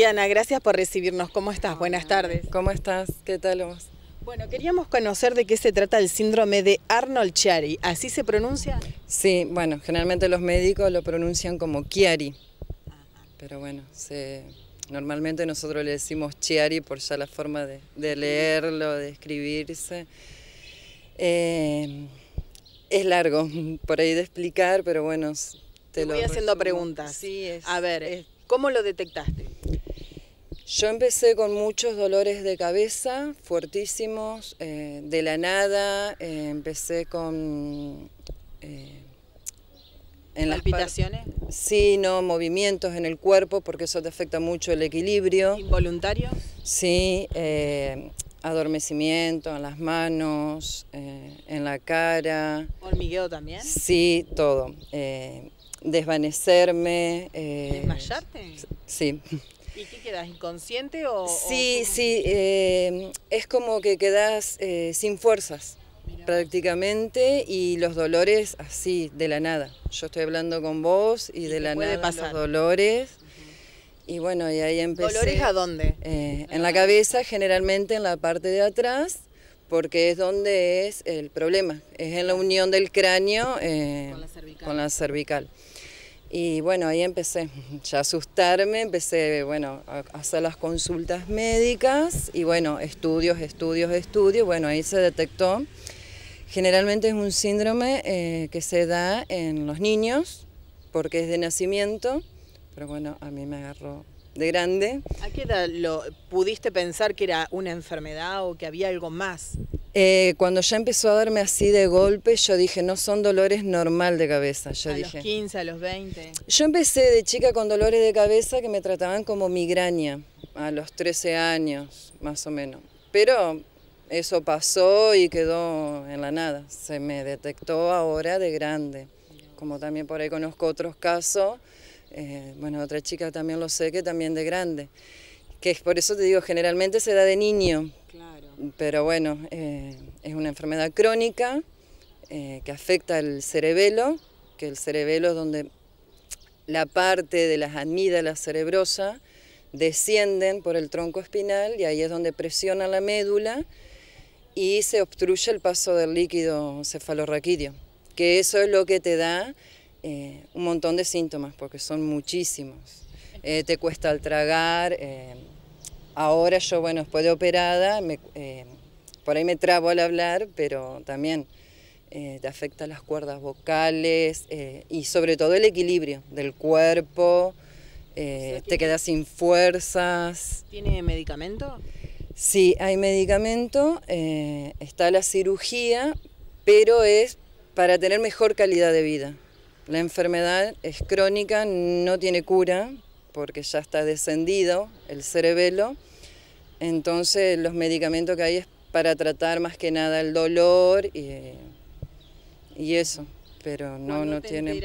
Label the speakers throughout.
Speaker 1: Diana, gracias por recibirnos. ¿Cómo estás? Buenas tardes. ¿Cómo estás? ¿Qué tal vos? Bueno, queríamos conocer de qué se trata el síndrome de Arnold Chiari. ¿Así se pronuncia? Sí, bueno,
Speaker 2: generalmente los médicos lo pronuncian como Chiari. Pero bueno, normalmente nosotros le decimos Chiari por ya la forma de, leerlo, de escribirse. Eh, es largo por ahí de explicar, pero bueno, te, lo voy Estoy haciendo preguntas. Sí,
Speaker 1: es, A ver, ¿cómo lo detectaste?
Speaker 2: Yo empecé con muchos dolores de cabeza fuertísimos, eh, de la nada, eh, empecé con... Eh, en Las sí, no, movimientos en el cuerpo, porque eso te afecta mucho el equilibrio. ¿Involuntario? Sí, eh, adormecimiento en las manos, en la cara. ¿Hormigueo también? Sí, todo desvanecerme. ¿Desmayarte? Sí.
Speaker 1: ¿Y qué quedas? ¿Inconsciente o.? Sí, sí. Em,
Speaker 2: es como que quedas eh, sin fuerzas prácticamente y los dolores así, de la nada. Yo estoy hablando con vos y, de la nada pasar? dolores. Y bueno, y ahí empecé. ¿Dolores a dónde? Eh, en la cabeza, generalmente en la parte de atrás, porque es donde es el problema. Es en la unión del cráneo eh, Con la cervical. Y bueno, ahí empecé ya a asustarme, empecé bueno, a hacer las consultas médicas y bueno, estudios, estudios, estudios. Bueno, ahí se detectó. Generalmente es un síndrome eh, que se da en los niños porque es de nacimiento, pero bueno, a mí me agarró de grande.
Speaker 1: ¿A qué edad pudiste pensar que era una enfermedad o que había algo más?
Speaker 2: Eh, cuando ya empezó a darme así de golpe, yo dije, no son dolores normal de cabeza. Yo a los 15,
Speaker 1: a los 20.
Speaker 2: Yo empecé de chica con dolores de cabeza que me trataban como migraña, a los 13 años, más o menos. Pero eso pasó y quedó en la nada. Se me detectó ahora de grande. Como también por ahí conozco otros casos eh, bueno, otra chica también lo sé, que también de grande. Que es por eso te digo, generalmente se da de niño. Pero bueno, eh, es una enfermedad crónica eh, que afecta al cerebelo, que el cerebelo es donde la parte de las amígdalas cerebrosas descienden por el tronco espinal y ahí es donde presiona la médula y se obstruye el paso del líquido cefalorraquídeo, que eso es lo que te da eh, un montón de síntomas, porque son muchísimos. Eh, te cuesta al tragar. Eh, ahora yo, bueno, después de operada, por ahí me trabo al hablar, pero también te afecta las cuerdas vocales y sobre todo el equilibrio del cuerpo. te quedas sin fuerzas.
Speaker 1: ¿Tiene medicamento?
Speaker 2: Sí, hay medicamento, está la cirugía, pero es para tener mejor calidad de vida. La enfermedad es crónica, no tiene cura porque ya está descendido el cerebelo, entonces los medicamentos que hay es para tratar más que nada el dolor y, eso, pero no, no tiene...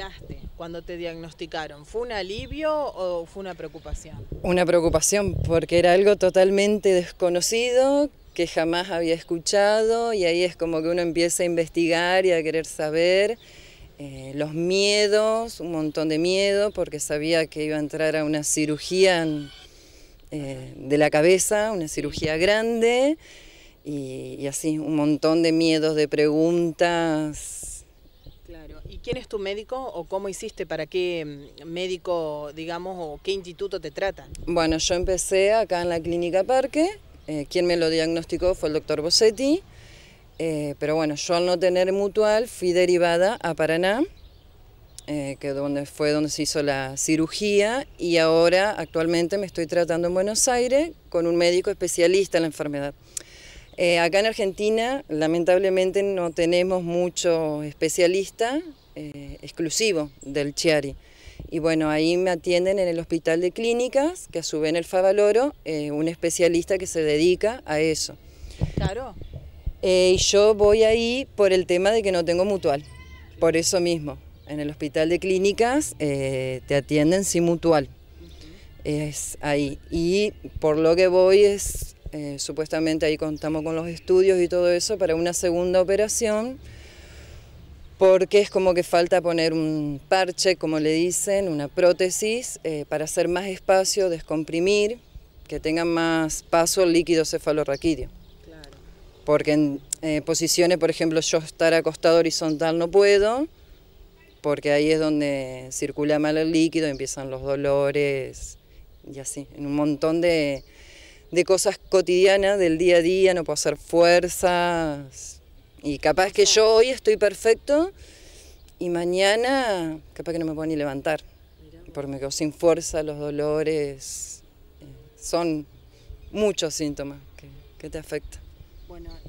Speaker 1: cuando te diagnosticaron? ¿Fue un alivio o fue una preocupación?
Speaker 2: Una preocupación, porque era algo totalmente desconocido que jamás había escuchado y ahí es como que uno empieza a investigar y a querer saber. Eh, los miedos, un montón de miedo, porque sabía que iba a entrar a una cirugía eh, de la cabeza, una cirugía grande, y, así, un montón de miedos, de preguntas,
Speaker 1: Claro. ¿Y quién es tu médico o cómo hiciste? ¿Para qué mm, médico, digamos, o qué instituto te tratan? Bueno, yo
Speaker 2: empecé acá en la Clínica Parque. Eh, quien me lo diagnosticó fue el doctor Bossetti. Eh, pero bueno, yo al no tener mutual fui derivada a Paraná, eh, que donde fue donde se hizo la cirugía y ahora actualmente me estoy tratando en Buenos Aires con un médico especialista en la enfermedad. Eh, acá en Argentina lamentablemente no tenemos mucho especialista exclusivo del Chiari. Y bueno, ahí me atienden en el hospital de clínicas, que a su vez en el Favaloro, un especialista que se dedica a eso. ¿Claro? Eh, y yo voy ahí por el tema de que no tengo mutual, por eso mismo. En el hospital de clínicas eh, te atienden sin mutual. Es ahí. Y por lo que voy es, eh, supuestamente ahí contamos con los estudios y todo eso para una segunda operación, porque es como que falta poner un parche, como le dicen, una prótesis, para hacer más espacio, descomprimir, que tenga más paso el líquido cefalorraquídeo porque en eh, posiciones, por ejemplo, yo estar acostado horizontal no puedo, porque ahí es donde circula mal el líquido, empiezan los dolores y así, en un montón de, cosas cotidianas del día a día, no puedo hacer fuerzas. Y capaz que yo hoy estoy perfecto y mañana capaz que no me puedo ni levantar, porque me quedo sin fuerza, los dolores, eh, son muchos síntomas que te afectan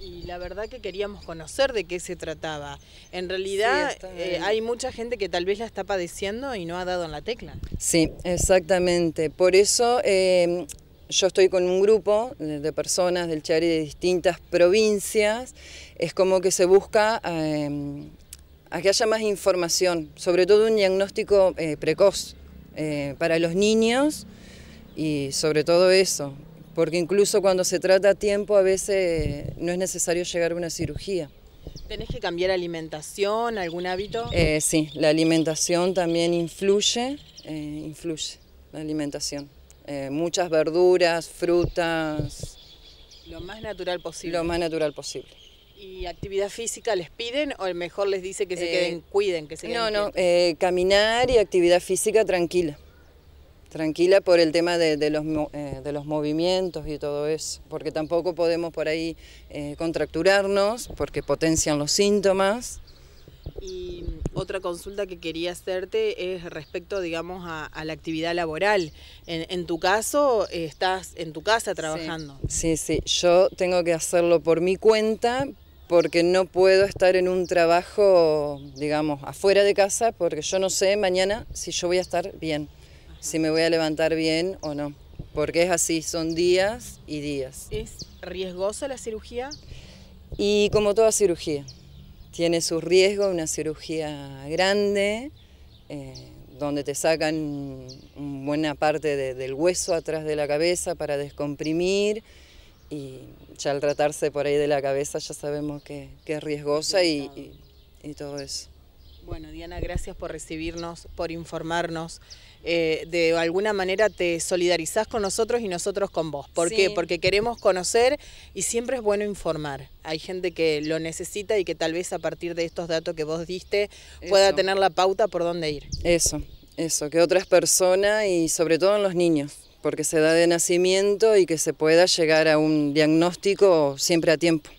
Speaker 1: y la verdad que queríamos conocer de qué se trataba. En realidad eh, hay mucha gente que tal vez la está padeciendo y no ha dado en la tecla.
Speaker 2: Sí, exactamente. Por eso em, yo estoy con un grupo de personas del Chari de distintas provincias. Es como que se busca... Em, a que haya más información, sobre todo un diagnóstico eh, precoz eh, para los niños y sobre todo eso, porque incluso cuando se trata a tiempo a veces no es necesario llegar a una cirugía.
Speaker 1: ¿Tenés que cambiar alimentación, algún hábito? Eh,
Speaker 2: sí, la alimentación también influye, eh, influye la alimentación. Eh, muchas verduras, frutas.
Speaker 1: Lo más natural posible. Lo más
Speaker 2: natural posible.
Speaker 1: ¿Y actividad física les piden o mejor les dice que se eh, queden, cuiden, que se No, no,
Speaker 2: caminar y actividad física tranquila tranquila por el tema de, de, los, eh, de, los, movimientos y todo eso, porque tampoco podemos por ahí eh, contracturarnos, porque potencian los síntomas.
Speaker 1: Y otra consulta que quería hacerte es respecto, digamos, a, la actividad laboral. En, tu caso, estás en tu casa trabajando.
Speaker 2: sí, sí, yo tengo que hacerlo por mi cuenta porque no puedo estar en un trabajo, digamos, afuera de casa, porque yo no sé mañana si yo voy a estar bien si me voy a levantar bien o no. Porque es así, son días
Speaker 1: y días. ¿Es riesgosa la cirugía?
Speaker 2: Y como toda cirugía, tiene sus riesgos, una cirugía grande, eh, donde te sacan buena parte del hueso atrás de la cabeza para descomprimir y ya al tratarse por ahí de la cabeza ya sabemos que,
Speaker 1: es riesgosa y todo eso. Bueno, Diana, gracias por recibirnos, por informarnos. Eh, de alguna manera te solidarizás con nosotros y nosotros con vos. ¿Por qué? Porque queremos conocer y siempre es bueno informar. Hay gente que lo necesita y que tal vez a partir de estos datos que vos diste pueda tener la pauta por dónde ir.
Speaker 2: Eso, eso, que otras personas y sobre todo en los niños porque se da de nacimiento y que se pueda llegar a un diagnóstico siempre a tiempo.